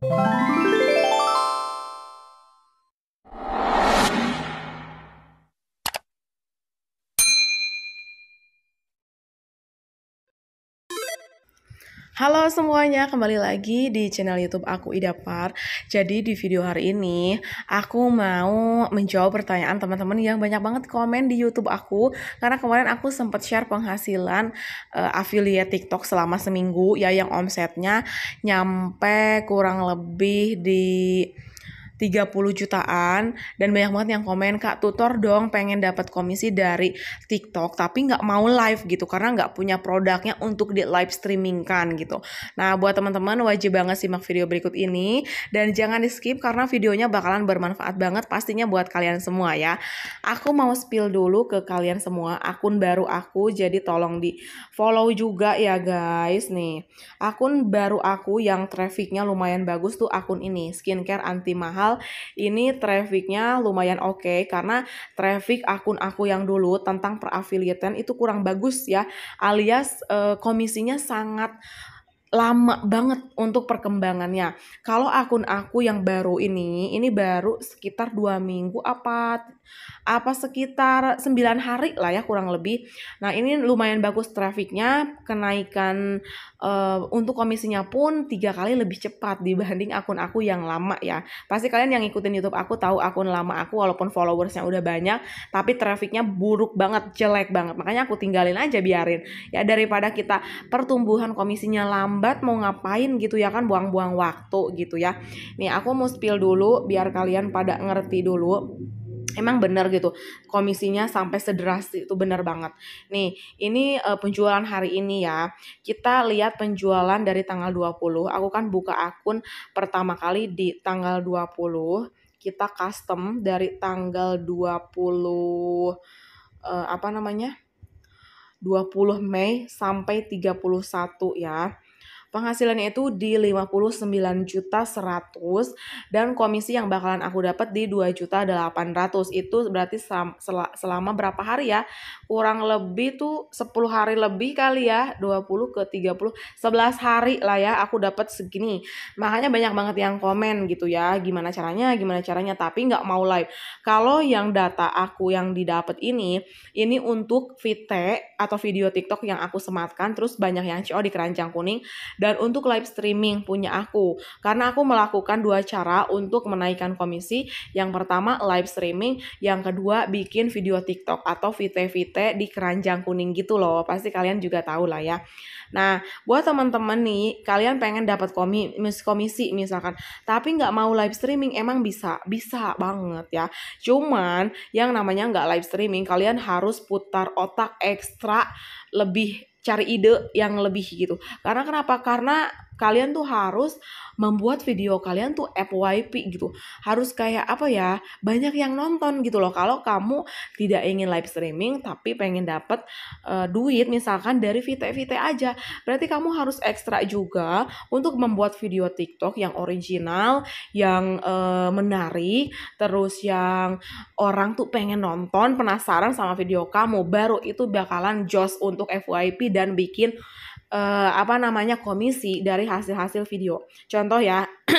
Música Halo semuanya, kembali lagi di channel YouTube aku ida par. Jadi di video hari ini aku mau menjawab pertanyaan teman-teman yang banyak banget komen di YouTube aku karena kemarin aku sempat share penghasilan uh, affiliate TikTok selama seminggu ya yang omsetnya nyampe kurang lebih di 30 jutaan dan banyak banget yang komen kak tutor dong pengen dapat komisi dari TikTok tapi nggak mau live gitu karena nggak punya produknya untuk di live streaming kan gitu. Nah buat teman-teman wajib banget simak video berikut ini dan jangan di skip karena videonya bakalan bermanfaat banget pastinya buat kalian semua ya. Aku mau spill dulu ke kalian semua akun baru aku jadi tolong di follow juga ya guys nih. Akun baru aku yang trafficnya lumayan bagus tuh akun ini skincare anti mahal padahal ini trafficnya lumayan oke okay, karena traffic akun aku yang dulu tentang peraffiliatean itu kurang bagus ya alias uh, komisinya sangat lama banget untuk perkembangannya. Kalau akun aku yang baru ini, ini baru sekitar dua minggu apa apa sekitar 9 hari lah ya kurang lebih. Nah ini lumayan bagus trafiknya, kenaikan uh, untuk komisinya pun tiga kali lebih cepat dibanding akun aku yang lama ya. Pasti kalian yang ikutin YouTube aku tahu akun lama aku walaupun followersnya udah banyak, tapi trafiknya buruk banget, jelek banget. Makanya aku tinggalin aja biarin. Ya daripada kita pertumbuhan komisinya lama lambat mau ngapain gitu ya kan buang-buang waktu gitu ya. Nih aku mau spill dulu biar kalian pada ngerti dulu emang bener gitu komisinya sampai sederas itu bener banget nih ini uh, penjualan hari ini ya kita lihat penjualan dari tanggal 20 aku kan buka akun pertama kali di tanggal 20 kita custom dari tanggal 20 uh, eh, apa namanya 20 Mei sampai 31 ya Penghasilannya itu di 59 juta 100 dan komisi yang bakalan aku dapat di 2 juta 800. Itu berarti selama berapa hari ya? Kurang lebih tuh 10 hari lebih kali ya, 20 ke 30, 11 hari lah ya aku dapat segini. Makanya banyak banget yang komen gitu ya, gimana caranya, gimana caranya, tapi nggak mau live. Kalau yang data aku yang didapat ini, ini untuk VT atau video TikTok yang aku sematkan, terus banyak yang CO oh, di keranjang kuning, dan untuk live streaming punya aku karena aku melakukan dua cara untuk menaikkan komisi yang pertama live streaming yang kedua bikin video TikTok atau vite-vite di keranjang kuning gitu loh pasti kalian juga tahu lah ya nah buat teman-teman nih kalian pengen dapat komi komisi misalkan tapi nggak mau live streaming emang bisa bisa banget ya cuman yang namanya nggak live streaming kalian harus putar otak ekstra lebih cari ide yang lebih gitu. Karena kenapa? Karena kalian tuh harus membuat video kalian tuh FYP gitu. Harus kayak apa ya? Banyak yang nonton gitu loh. Kalau kamu tidak ingin live streaming tapi pengen dapat uh, eh, duit misalkan dari VT-VT aja. Berarti kamu harus ekstra juga untuk membuat video TikTok yang original, yang uh, menarik, terus yang orang tuh pengen nonton, penasaran sama video kamu. Baru itu bakalan joss untuk FYP dan bikin uh, apa namanya komisi dari hasil-hasil video. Contoh ya,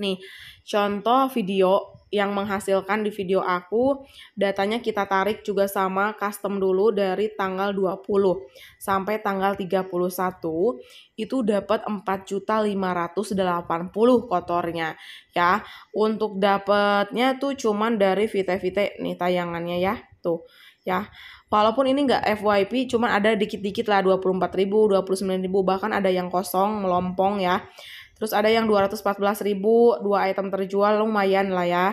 nih contoh video yang menghasilkan di video aku datanya kita tarik juga sama custom dulu dari tanggal 20 sampai tanggal 31 itu dapat 4.580 kotornya ya untuk dapatnya tuh cuman dari vite-vite nih tayangannya ya tuh ya. Walaupun ini nggak FYP, cuman ada dikit-dikit lah ribu, 24 29 ribu bahkan ada yang kosong melompong ya. Terus ada yang 214 ribu dua item terjual lumayan lah ya.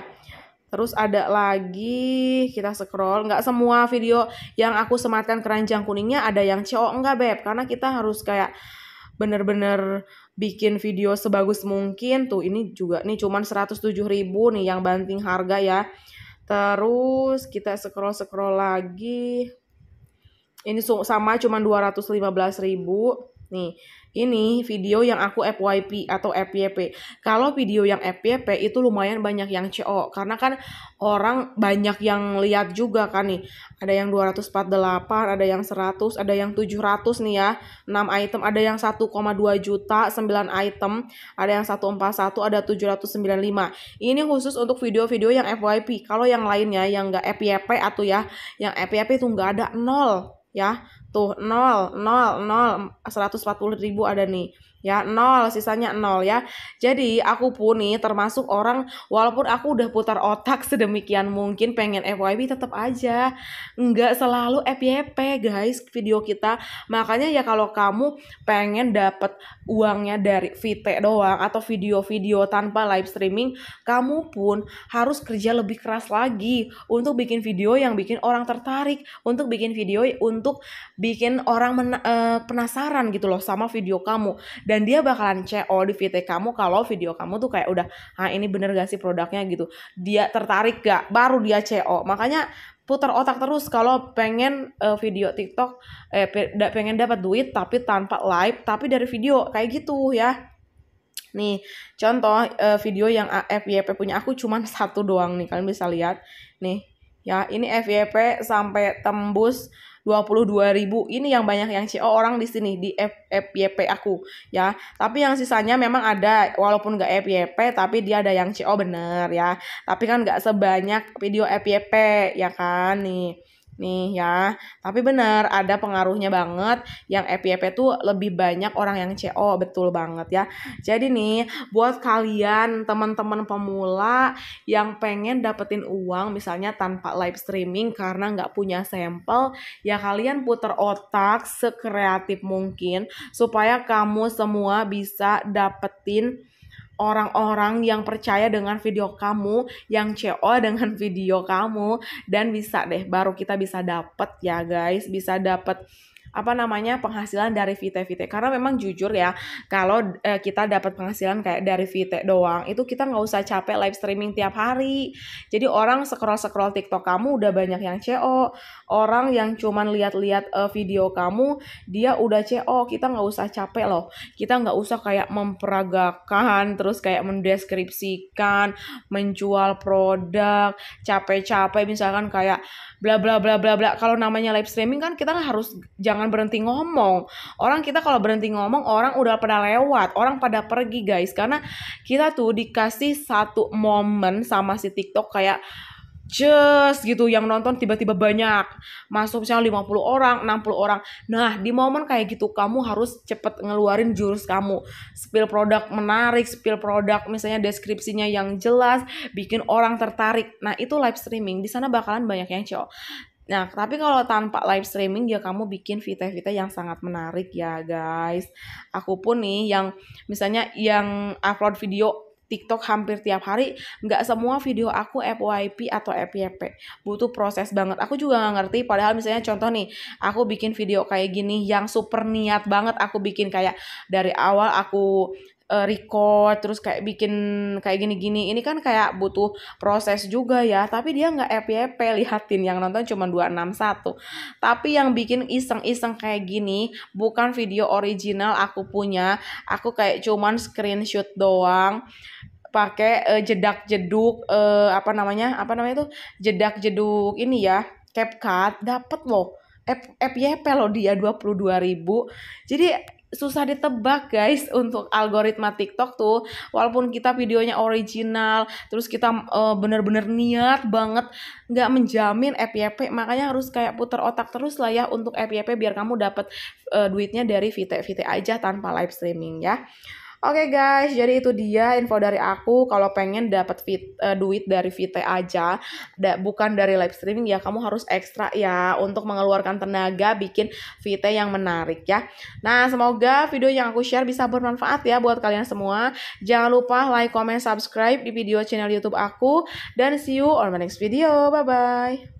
Terus ada lagi kita scroll, nggak semua video yang aku sematkan keranjang kuningnya ada yang CO nggak beb, karena kita harus kayak bener-bener bikin video sebagus mungkin tuh ini juga nih cuman 107 ribu nih yang banting harga ya Terus kita scroll-scroll lagi. Ini sama cuman 215 ribu. Nih, ini video yang aku FYP atau FYP. Kalau video yang FYP itu lumayan banyak yang CO karena kan orang banyak yang lihat juga kan nih. Ada yang 248, ada yang 100, ada yang 700 nih ya. 6 item, ada yang 1,2 juta, 9 item, ada yang 141, ada 795. Ini khusus untuk video-video yang FYP. Kalau yang lainnya yang nggak FYP atau ya, yang FYP itu nggak ada nol ya Tuh, 0, 0, 0, 140 ribu ada nih ya nol sisanya nol ya jadi aku pun nih termasuk orang walaupun aku udah putar otak sedemikian mungkin pengen FYP tetap aja nggak selalu FYP guys video kita makanya ya kalau kamu pengen dapet uangnya dari VT doang atau video-video tanpa live streaming kamu pun harus kerja lebih keras lagi untuk bikin video yang bikin orang tertarik untuk bikin video untuk bikin orang uh, penasaran gitu loh sama video kamu dan dan dia bakalan CO di VT kamu kalau video kamu tuh kayak udah ah ini bener gak sih produknya gitu dia tertarik gak baru dia CO makanya putar otak terus kalau pengen uh, video TikTok eh pengen dapat duit tapi tanpa live tapi dari video kayak gitu ya Nih, contoh uh, video yang FYP punya aku cuman satu doang nih. Kalian bisa lihat. Nih, ya ini FYP sampai tembus ribu ini yang banyak yang CO oh, orang di sini di FYP aku ya tapi yang sisanya memang ada walaupun nggak FYP tapi dia ada yang CO oh, bener ya tapi kan nggak sebanyak video FYP ya kan nih nih ya. Tapi benar ada pengaruhnya banget yang FYP e e tuh lebih banyak orang yang CO betul banget ya. Jadi nih buat kalian teman-teman pemula yang pengen dapetin uang misalnya tanpa live streaming karena nggak punya sampel ya kalian puter otak sekreatif mungkin supaya kamu semua bisa dapetin orang-orang yang percaya dengan video kamu, yang CO dengan video kamu dan bisa deh baru kita bisa dapet ya guys, bisa dapet apa namanya penghasilan dari VT-VT karena memang jujur ya kalau eh, kita dapat penghasilan kayak dari VT doang itu kita nggak usah capek live streaming tiap hari jadi orang scroll scroll TikTok kamu udah banyak yang CO orang yang cuman lihat-lihat eh, video kamu dia udah CO kita nggak usah capek loh kita nggak usah kayak memperagakan terus kayak mendeskripsikan menjual produk capek-capek misalkan kayak bla bla bla bla bla. Kalau namanya live streaming kan kita harus jangan berhenti ngomong. Orang kita kalau berhenti ngomong orang udah pada lewat, orang pada pergi guys karena kita tuh dikasih satu momen sama si TikTok kayak just gitu yang nonton tiba-tiba banyak masuk misalnya 50 orang 60 orang nah di momen kayak gitu kamu harus cepet ngeluarin jurus kamu spill produk menarik spill produk misalnya deskripsinya yang jelas bikin orang tertarik nah itu live streaming di sana bakalan banyak yang cowok Nah, tapi kalau tanpa live streaming ya kamu bikin vita-vita yang sangat menarik ya guys. Aku pun nih yang misalnya yang upload video TikTok hampir tiap hari, nggak semua video aku FYP atau FYP. Butuh proses banget. Aku juga nggak ngerti, padahal misalnya contoh nih, aku bikin video kayak gini yang super niat banget aku bikin kayak dari awal aku uh, record terus kayak bikin kayak gini-gini ini kan kayak butuh proses juga ya tapi dia nggak FYP lihatin yang nonton cuma 261 tapi yang bikin iseng-iseng kayak gini bukan video original aku punya aku kayak cuman screenshot doang pakai uh, eh, jedak jeduk uh, eh, apa namanya apa namanya itu jedak jeduk ini ya CapCut dapat loh FYP loh dia 22.000 jadi susah ditebak guys untuk algoritma TikTok tuh walaupun kita videonya original terus kita uh, bener-bener niat banget nggak menjamin FYP makanya harus kayak putar otak terus lah ya untuk FYP biar kamu dapat uh, eh, duitnya dari VT VT aja tanpa live streaming ya Oke okay guys, jadi itu dia info dari aku. Kalau pengen dapat uh, duit dari Vite aja, da bukan dari live streaming ya, kamu harus ekstra ya untuk mengeluarkan tenaga bikin Vite yang menarik ya. Nah, semoga video yang aku share bisa bermanfaat ya buat kalian semua. Jangan lupa like, comment, subscribe di video channel YouTube aku dan see you on my next video. Bye bye.